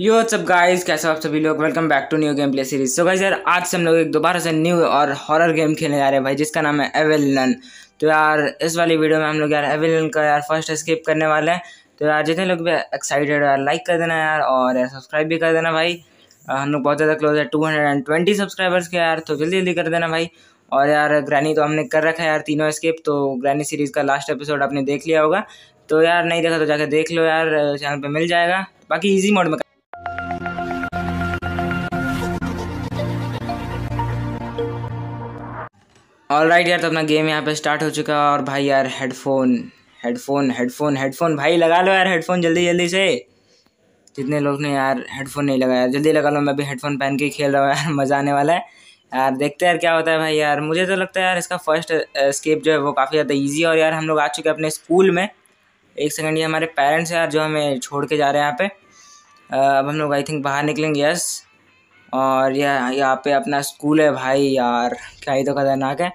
यो सब गाइस कैसे आप सभी लोग welcome back to new game play series so guys यार आज से हम लोग एक दोबारा से न्यू और हॉरर गेम खेलने जा रहे हैं भाई जिसका नाम है एवेलन तो यार इस वाली वीडियो में हम लोग यार एवेलन का यार फर्स्ट स्किप करने वाले हैं तो यार जितने लोग भी एक्साइटेड यार लाइक कर देना यार और यार सब्सक्राइब भी कर देना भाई हम लोग बहुत ज़्यादा क्लोज है टू सब्सक्राइबर्स के यार तो जल्दी जल्दी कर देना भाई और यार ग्रैनी तो हमने कर रखा है यार तीनों स्किप तो ग्रैनी सीरीज़ का लास्ट एपिसोड आपने देख लिया होगा तो यार नहीं देखा तो जाकर देख लो यार चैनल पर मिल जाएगा बाकी ईजी मोड में ऑल राइट यार तो अपना गेम यहाँ पे स्टार्ट हो चुका है और भाई यार हेडफोन हेडफोन हेडफोन हेडफोन भाई लगा लो यार हेडफोन जल्दी जल्दी से जितने लोग ने यार हेडफोन नहीं लगाया जल्दी लगा लो मैं भी हेडफोन पहन के खेल रहा हूँ यार मज़ा आने वाला है यार देखते हैं यार क्या होता है भाई यार मुझे तो लगता है यार इसका फर्स्ट स्केप जो है वो काफ़ी ज़्यादा ईजी है और यार हम लोग आ चुके हैं अपने स्कूल में एक सेकेंड ये हमारे पेरेंट्स हैं यार जो हमें छोड़ के जा रहे हैं यहाँ पे अब हम लोग आई थिंक बाहर निकलेंगे यस और यह यहाँ पे अपना स्कूल है भाई यार क्या ही तो खतरनाक है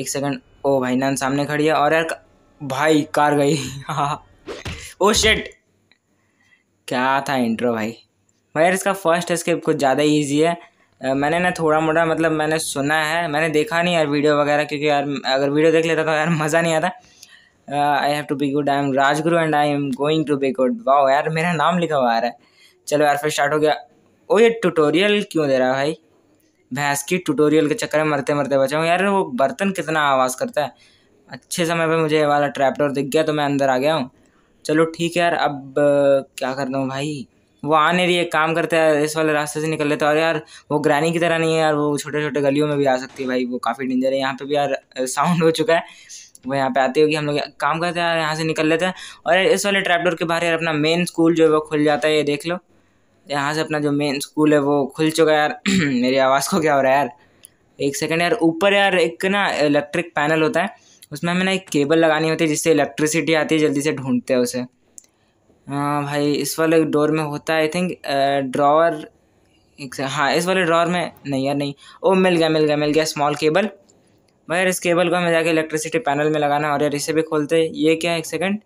एक सेकंड ओ भाई नान सामने खड़ी है और यार भाई कार गई ओ शिट क्या था इंट्रो भाई भाई यार इसका फर्स्ट स्केप कुछ ज़्यादा ईजी है मैंने ना थोड़ा मोटा मतलब मैंने सुना है मैंने देखा नहीं यार वीडियो वगैरह क्योंकि यार अगर वीडियो देख लेता तो यार मज़ा नहीं आता I have to be good I am Rajguru and I am going to be good वाह यार मेरा नाम लिखा हुआ आ रहा है चलो यार फिर स्टार्ट हो गया ओ ये ट्यूटोरियल क्यों दे रहा है भाई भैंस की ट्यूटोरियल के चक्कर में मरते मरते बचाऊँ यार वो बर्तन कितना आवाज़ करता है अच्छे समय पे मुझे ये वाला ट्रैपडोर दिख गया तो मैं अंदर आ गया हूँ चलो ठीक है यार अब क्या कर दूँ भाई वो आ नहीं रही है काम करते हैं इस वाले रास्ते से निकल लेते हैं और यार वो ग्रैनी की तरह नहीं है यार वो छोटे छोटे गलियों में भी आ सकती है भाई वो काफ़ी डेंजर है यहाँ पे भी यार साउंड हो चुका है वो यहाँ पे आती होगी हम लोग काम करते हैं यार यहाँ से निकल लेते हैं और इस वाले ट्रैपडोर के बाहर यार अपना मेन स्कूल जो है वो खुल जाता है ये देख लो यहाँ से अपना जो मेन स्कूल है वो खुल चुका है यार मेरी आवाज़ को क्या हो रहा है यार एक सेकंड यार ऊपर यार एक ना इलेक्ट्रिक पैनल होता है उसमें हमें ना एक केबल लगानी होती है जिससे इलेक्ट्रिसिटी आती है जल्दी से ढूंढते हैं उसे हाँ भाई इस वाले डोर में होता है आई थिंक ड्रॉवर एक से हाँ इस वाले ड्रॉवर में नहीं यार नहीं ओ मिल गया मिल गया मिल गया स्मॉल केबल भाई यार इस केबल को हमें जाके इलेक्ट्रिसिटी पैनल में लगाना और यार इसे भी खोलते ये क्या है एक सेकेंड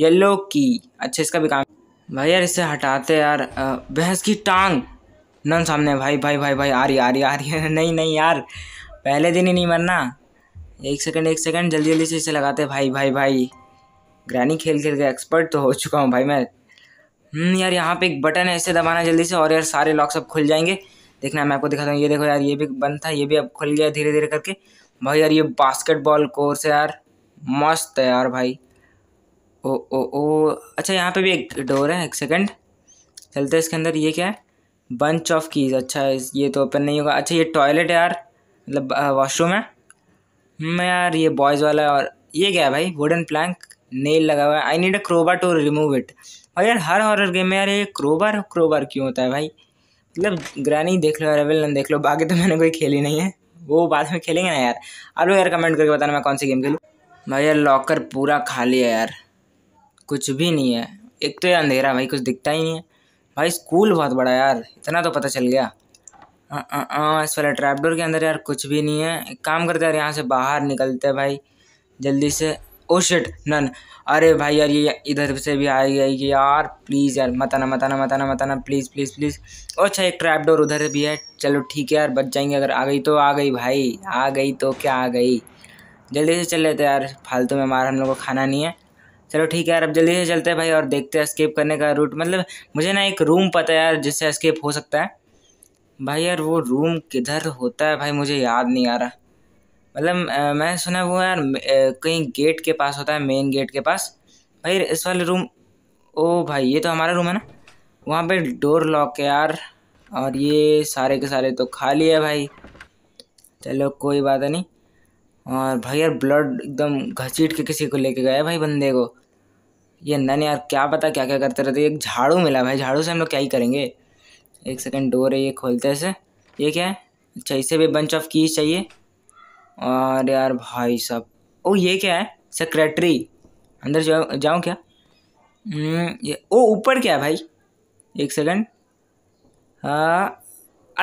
येल्लो की अच्छा इसका भी काम भाई यार इसे हटाते यार भैंस की टांग नन सामने भाई भाई भाई भाई आ रही आ रही आ रही है नहीं नहीं यार पहले दिन ही नहीं मरना एक सेकंड एक सेकंड जल्दी जल्दी से इसे लगाते भाई भाई भाई ग्रैनी खेल खेल के एक्सपर्ट तो हो चुका हूँ भाई मैं हम्म, यार यहाँ पे एक बटन है इसे दबाना जल्दी से और यार सारे लॉक सब खुल जाएंगे देखना मैं आपको दिखाता हूँ ये देखो यार ये भी बंद था ये भी अब खुल गया धीरे धीरे करके भाई यार ये बास्केटबॉल कोर्स है यार मस्त है यार भाई ओ ओ ओ अच्छा यहाँ पे भी एक डोर है एक सेकंड चलते इसके अंदर ये क्या है बंच ऑफ कीज़ अच्छा ये तो ओपन नहीं होगा अच्छा ये टॉयलेट है यार मतलब वॉशरूम है मैं हम्म, यार ये बॉयज़ वाला और ये क्या है भाई वुडन प्लैंक नेल लगा हुआ है I need a crowbar to remove it और यार हर हॉरर गेम में यार ये क्रोबार क्रोबार क्यों होता है भाई मतलब ग्रैनी देख लो रेवल देख लो बाकी तो मैंने कोई खेली नहीं है वो बाद में खेलेंगे ना यार आप लोग यार कमेंट करके बताना मैं कौन सी गेम खेलूँ भाई यार लॉकर पूरा खाली है यार कुछ भी नहीं है एक तो ये अंधेरा भाई कुछ दिखता ही नहीं है भाई स्कूल बहुत बड़ा यार इतना तो पता चल गया आ, आ, आ, इस वाले ट्रैपडोर के अंदर यार कुछ भी नहीं है एक काम करते यार यहाँ से बाहर निकलते हैं भाई जल्दी से ओ शिट नन अरे भाई यार ये इधर से भी आ गया यार प्लीज़ यार मत आना मत आना मत आना मत आना प्लीज़ प्लीज़ प्लीज़ और अच्छा एक ट्रैप डोर उधर भी है चलो ठीक है यार बच जाएंगे अगर आ गई तो आ गई भाई आ गई तो क्या आ गई जल्दी से चल लेते यार फालतू में मार हम लोग को खाना नहीं है चलो ठीक है यार अब जल्दी से चलते हैं भाई और देखते हैं स्केप करने का रूट मतलब मुझे ना एक रूम पता है यार जिससे स्केप हो सकता है भाई यार वो रूम किधर होता है भाई मुझे याद नहीं आ रहा मतलब मैंने सुना वो यार कहीं गेट के पास होता है मेन गेट के पास भाई इस वाले रूम ओ भाई ये तो हमारा रूम है ना वहाँ पे डोर लॉक है यार और ये सारे के सारे तो खाली है भाई चलो कोई बात नहीं और भाई यार ब्लड एकदम घसीट के किसी को लेके गया भाई बंदे को ये नन यार क्या पता क्या क्या करते रहते एक झाड़ू मिला भाई झाड़ू से हम लोग क्या ही करेंगे एक सेकंड डोर है ये खोलते इसे ये क्या है अच्छा इसे भी बंच ऑफ कीज चाहिए और यार भाई साहब ओ ये क्या है सेक्रेटरी अंदर जाओ जाऊँ क्या हम्म, ये ओ ऊपर क्या है भाई एक सेकंड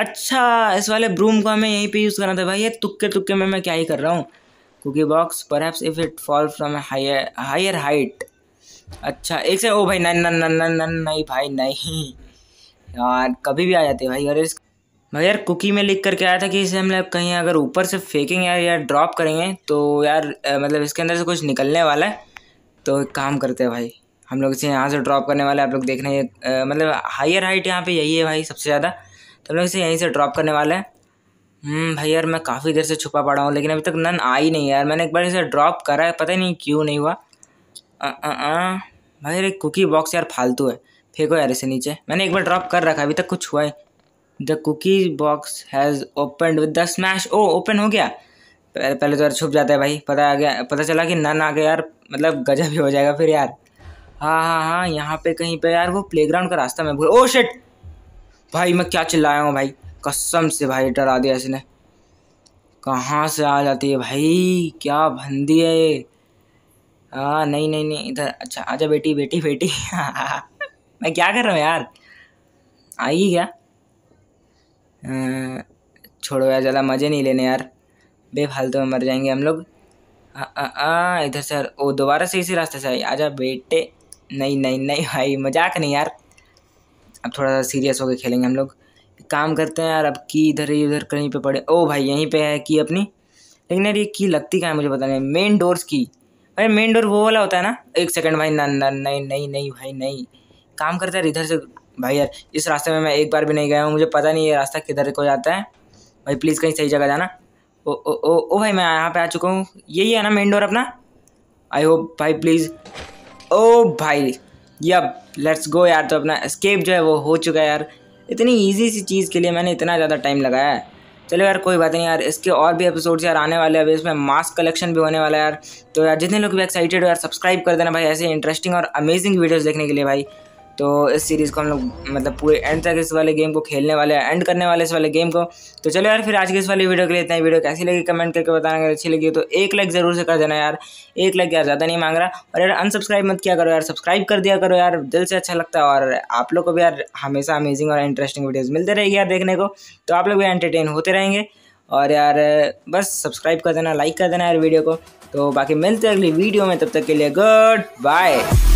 अच्छा इस वाले ब्रूम को हमें यहीं पे यूज़ करना था भाई ये तुक्के तुक्के में मैं क्या ही कर रहा हूँ कुकी बॉक्स पर if it fall from higher higher height अच्छा एक से ओ भाई नहीं नहीं नहीं नहीं नहीं भाई नहीं यार कभी भी आ जाते भाई अरे भाई यार कुकी में लिख करके आया था कि इसे हम लोग कहीं अगर ऊपर से फेंकेंगे यार यार ड्रॉप करेंगे तो यार मतलब इसके अंदर से कुछ निकलने वाला है तो एक काम करते हैं भाई हम लोग इसे यहाँ से ड्रॉप करने वाले आप लोग देख रहे हैं मतलब हाइयर हाइट यहाँ पर यही है भाई सबसे ज़्यादा तो हम लोग इसे यहीं से ड्रॉप करने वाला है हम्म, भाई यार मैं काफ़ी देर से छुपा पड़ा हूँ लेकिन अभी तक नन आई नहीं यार मैंने एक बार इसे ड्रॉप करा है पता ही नहीं क्यों नहीं हुआ भाई अरे कुकी बॉक्स यार फालतू है फेंको यार इसे नीचे मैंने एक बार ड्रॉप कर रखा अभी तक कुछ हुआ है the cookie box has open with the smash oh open हो गया पहले तो यार छुप जाता है भाई पता आ गया पता चला कि नन आ गया यार मतलब गजब भी हो जाएगा फिर यार हाँ हाँ हाँ यहाँ पे कहीं पे यार वो प्लेग्राउंड का रास्ता मैं भूल ओ शिट भाई मैं क्या चिल्लाया हूँ भाई कसम से भाई डरा दिया इसने कहाँ से आ जाती है भाई क्या भंदी है ये हाँ नहीं नहीं नहीं इधर अच्छा आजा बेटी बेटी बेटी मैं क्या कर रहा हूँ यार आई क्या छोड़ो यार ज़्यादा मज़े नहीं लेने यार बेफालतू में मर जाएंगे हम लोग इधर सर ओ दोबारा से इसी रास्ते से आई आजा बेटे नहीं नहीं नहीं भाई मजाक नहीं यार अब थोड़ा सा सीरियस होकर खेलेंगे हम लोग काम करते हैं यार अब की इधर ही उधर कहीं पे पड़े ओ भाई यहीं पे है की अपनी लेकिन यार ये की लगती क्या है मुझे पता नहीं मेन डोर्स की भाई मेन डोर वो वाला होता है ना एक सेकंड भाई ना ना नहीं नहीं नहीं भाई नहीं काम करते है इधर से भाई यार इस रास्ते में मैं एक बार भी नहीं गया हूँ मुझे पता नहीं ये रास्ता किधर को जाता है भाई प्लीज़ कहीं सही जगह जाना ओ ओ ओ ओ भाई मैं यहाँ पे आ चुका हूँ यही है ना मेन डोर अपना आई होप भाई प्लीज़ ओ भाई यब लेट्स गो यार तो अपना स्केप जो है वो हो चुका है यार इतनी ईजी सी चीज़ के लिए मैंने इतना ज़्यादा टाइम लगाया है चलो यार कोई बात नहीं यार इसके और भी एपिसोड्स यार आने वाले अभी इसमें मास्क कलेक्शन भी होने वाला है यार तो यार जितने लोग भी एक्साइटेड हो यार सब्सक्राइब कर देना भाई ऐसे इंटरेस्टिंग और अमेजिंग वीडियोज़ देखने के लिए भाई तो इस सीरीज़ को हम लोग मतलब पूरे एंड तक इस वाले गेम को खेलने वाले हैं एंड करने वाले इस वाले गेम को तो चलो यार फिर आज के इस वाली वीडियो के लिए इतना ही वीडियो कैसी लगी कमेंट करके बताना अगर अच्छी लगी तो एक लाइक ज़रूर से कर देना यार एक लाइक यार ज़्यादा नहीं मांग रहा और यार अनसब्सक्राइब मत किया करो यार सब्सक्राइब कर दिया करो यार दिल से अच्छा लगता है और आप लोग को भी यार हमेशा अमेजिंग और इंटरेस्टिंग वीडियोज़ मिलते रहेगी यार देखने को तो आप लोग भी एंटरटेन होते रहेंगे और यार बस सब्सक्राइब कर देना लाइक कर देना यार वीडियो को तो बाकी मिलते हैं अगली वीडियो में तब तक के लिए गुड बाय